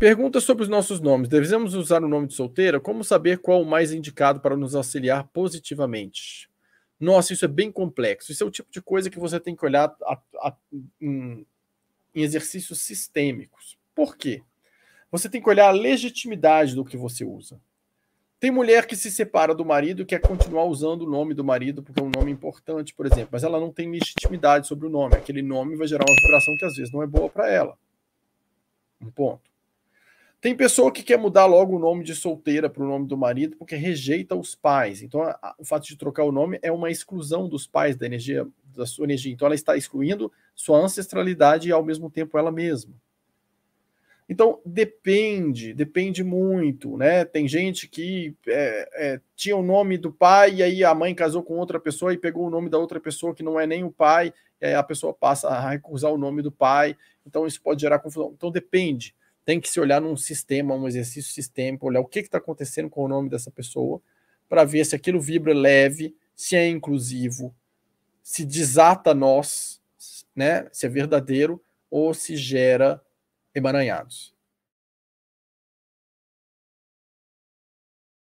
Pergunta sobre os nossos nomes. Devemos usar o nome de solteira? Como saber qual o mais indicado para nos auxiliar positivamente? Nossa, isso é bem complexo. Isso é o tipo de coisa que você tem que olhar a, a, em, em exercícios sistêmicos. Por quê? Você tem que olhar a legitimidade do que você usa. Tem mulher que se separa do marido e quer continuar usando o nome do marido porque é um nome importante, por exemplo, mas ela não tem legitimidade sobre o nome. Aquele nome vai gerar uma vibração que às vezes não é boa para ela. Um ponto. Tem pessoa que quer mudar logo o nome de solteira para o nome do marido porque rejeita os pais. Então, a, o fato de trocar o nome é uma exclusão dos pais da energia da sua energia. Então, ela está excluindo sua ancestralidade e ao mesmo tempo ela mesma. Então depende, depende muito, né? Tem gente que é, é, tinha o nome do pai e aí a mãe casou com outra pessoa e pegou o nome da outra pessoa que não é nem o pai, e a pessoa passa a recusar o nome do pai. Então isso pode gerar confusão. Então depende tem que se olhar num sistema, um exercício sistêmico, olhar o que está acontecendo com o nome dessa pessoa, para ver se aquilo vibra leve, se é inclusivo, se desata nós, né, se é verdadeiro ou se gera emaranhados.